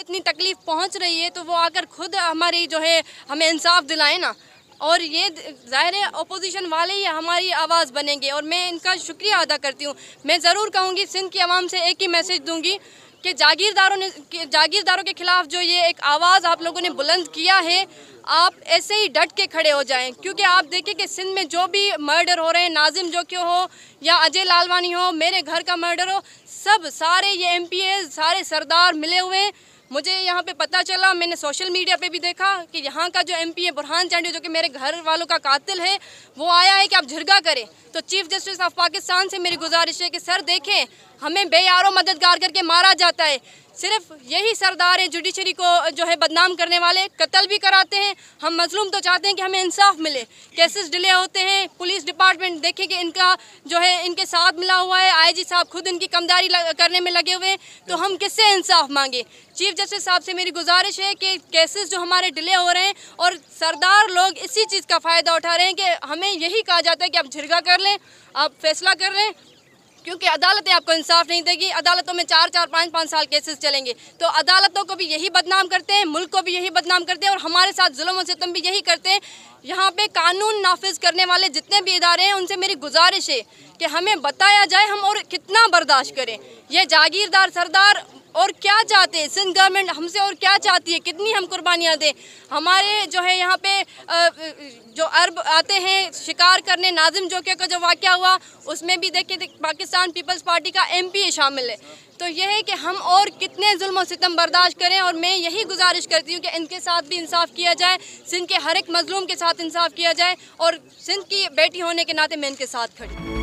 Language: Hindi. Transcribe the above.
इतनी तकलीफ पहुंच रही है तो वो आकर खुद हमारी जो है हमें इंसाफ दिलाए ना और ये ज़ाहिर है अपोजिशन वाले ही हमारी आवाज़ बनेंगे और मैं इनका शुक्रिया अदा करती हूँ मैं ज़रूर कहूँगी सिंध की आवाम से एक ही मैसेज दूँगी कि जागीरदारों ने जागीरदारों के खिलाफ जो ये एक आवाज़ आप लोगों ने बुलंद किया है आप ऐसे ही डट के खड़े हो जाएं क्योंकि आप देखें कि सिंध में जो भी मर्डर हो रहे हैं नाजिम जो क्यों हो या अजय लालवानी हो मेरे घर का मर्डर हो सब सारे ये एम सारे सरदार मिले हुए हैं मुझे यहाँ पे पता चला मैंने सोशल मीडिया पे भी देखा कि यहाँ का जो एमपी है बुरहान चांडी जो कि मेरे घर वालों का कातिल है वो आया है कि आप झिरगा करें तो चीफ जस्टिस ऑफ पाकिस्तान से मेरी गुजारिश है कि सर देखें हमें बेयारो मददगार करके मारा जाता है सिर्फ यही सरदार है जुडिशरी को जो है बदनाम करने वाले कत्ल भी कराते हैं हम मजलूम तो चाहते हैं कि हमें इंसाफ मिले केसेस डिले होते हैं पुलिस डिपार्टमेंट देखें कि इनका जो है इनके साथ मिला हुआ है आईजी साहब खुद इनकी कमदारी करने में लगे हुए हैं तो हम किससे इंसाफ मांगे चीफ जस्टिस साहब से मेरी गुजारिश है कि केसेस जो हमारे डिले हो रहे हैं और सरदार लोग इसी चीज़ का फ़ायदा उठा रहे हैं कि हमें यही कहा जाता है कि आप झिरगा कर लें आप फैसला कर लें क्योंकि अदालतें आपको इंसाफ नहीं देगी अदालतों में चार चार पाँच पाँच साल केसेस चलेंगे तो अदालतों को भी यही बदनाम करते हैं मुल्क को भी यही बदनाम करते हैं और हमारे साथ जुलम और सितम भी यही करते हैं यहाँ पे कानून नाफिज करने वाले जितने भी इदारे हैं उनसे मेरी गुजारिश है कि हमें बताया जाए हम और कितना बर्दाश्त करें ये जागीरदार सरदार और क्या चाहते हैं सिंध गवर्नमेंट हमसे और क्या चाहती है कितनी हम कुर्बानियाँ दें हमारे जो है यहाँ पे जो अरब आते हैं शिकार करने नाजिम जोके का जो वाक़ हुआ उसमें भी देखिए देख, पाकिस्तान पीपल्स पार्टी का एम शामिल है तो यह है कि हम और कितने जुल्म सितम बर्दाश्त करें और मैं यही गुजारिश करती हूँ कि इनके साथ भी इंसाफ किया जाए सिंध के हर एक मजलूम के साथ इंसाफ किया जाए और सिंध की बेटी होने के नाते मैं इनके साथ खड़ी